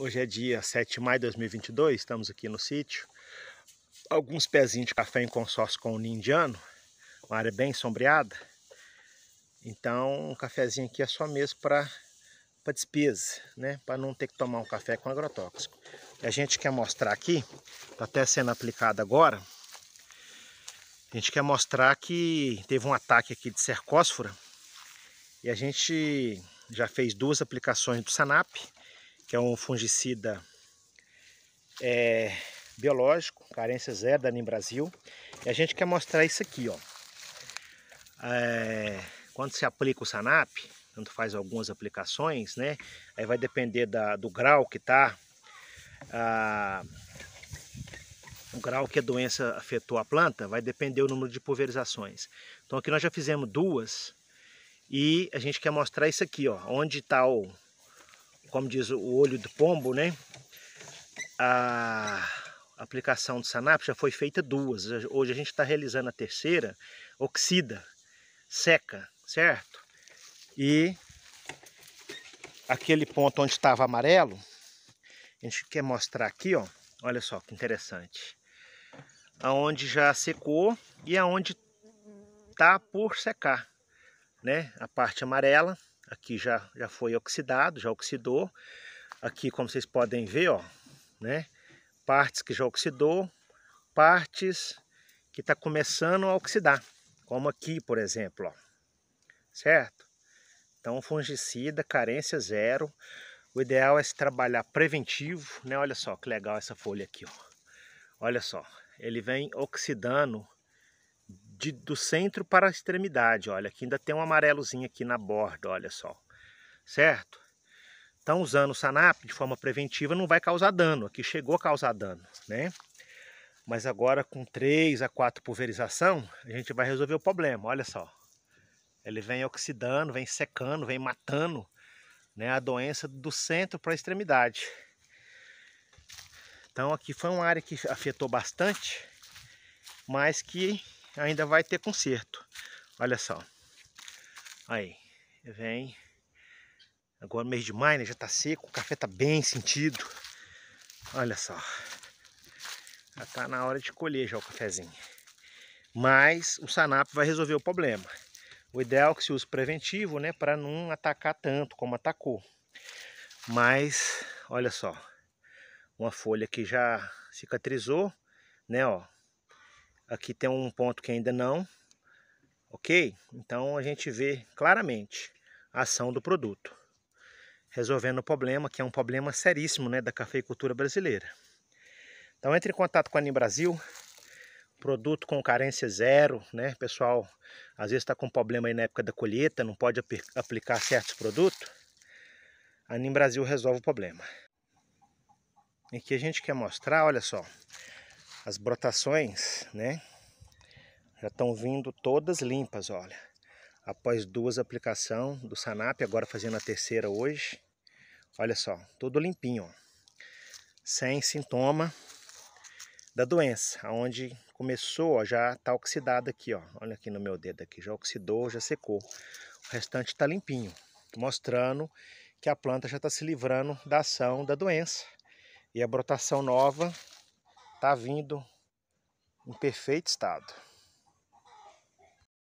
Hoje é dia 7 de maio de 2022, estamos aqui no sítio. Alguns pezinhos de café em consórcio com o nindiano, uma área bem sombreada. Então, um cafezinho aqui é só mesmo para para despesa, né? Para não ter que tomar um café com agrotóxico. E a gente quer mostrar aqui, tá até sendo aplicado agora. A gente quer mostrar que teve um ataque aqui de cercósfora e a gente já fez duas aplicações do Sanap que é um fungicida é, biológico, carência zero da NIM Brasil. E a gente quer mostrar isso aqui, ó. É, quando se aplica o SANAP, quando faz algumas aplicações, né? Aí vai depender da, do grau que tá, a, o grau que a doença afetou a planta, vai depender o número de pulverizações. Então aqui nós já fizemos duas e a gente quer mostrar isso aqui, ó, onde está o como diz o olho do pombo, né? A aplicação do SANAP já foi feita duas. Hoje a gente está realizando a terceira, oxida, seca, certo? E aquele ponto onde estava amarelo, a gente quer mostrar aqui, ó. Olha só que interessante. Aonde já secou e aonde tá por secar, né? A parte amarela Aqui já, já foi oxidado, já oxidou. Aqui, como vocês podem ver, ó, né? Partes que já oxidou, partes que está começando a oxidar, como aqui, por exemplo, ó. Certo? Então, fungicida, carência zero. O ideal é se trabalhar preventivo, né? Olha só que legal essa folha aqui, ó. Olha só, ele vem oxidando de, do centro para a extremidade. Olha, aqui ainda tem um amarelozinho aqui na borda, olha só. Certo? Então, usando o SANAP de forma preventiva não vai causar dano. Aqui chegou a causar dano, né? Mas agora com 3 a 4 pulverização, a gente vai resolver o problema, olha só. Ele vem oxidando, vem secando, vem matando né, a doença do centro para a extremidade. Então aqui foi uma área que afetou bastante, mas que ainda vai ter conserto. Olha só. Aí, vem. Agora mês de maio, né, já tá seco, o café tá bem sentido. Olha só. Já tá na hora de colher já o cafezinho. Mas o SANAP vai resolver o problema. O ideal é que se use preventivo, né, para não atacar tanto como atacou. Mas olha só. Uma folha que já cicatrizou, né, ó, Aqui tem um ponto que ainda não, ok? Então a gente vê claramente a ação do produto, resolvendo o problema, que é um problema seríssimo né, da cafeicultura brasileira. Então entre em contato com a Brasil, produto com carência zero, né? Pessoal, às vezes está com problema aí na época da colheita, não pode ap aplicar certos produtos. A Brasil resolve o problema. E Aqui a gente quer mostrar, olha só, as brotações, né? Já estão vindo todas limpas, olha. Após duas aplicação do Sanap, agora fazendo a terceira hoje. Olha só, tudo limpinho, ó. sem sintoma da doença, aonde começou, ó, já tá oxidado aqui, ó. Olha aqui no meu dedo aqui, já oxidou, já secou. O restante tá limpinho, mostrando que a planta já está se livrando da ação da doença. E a brotação nova está vindo em perfeito estado.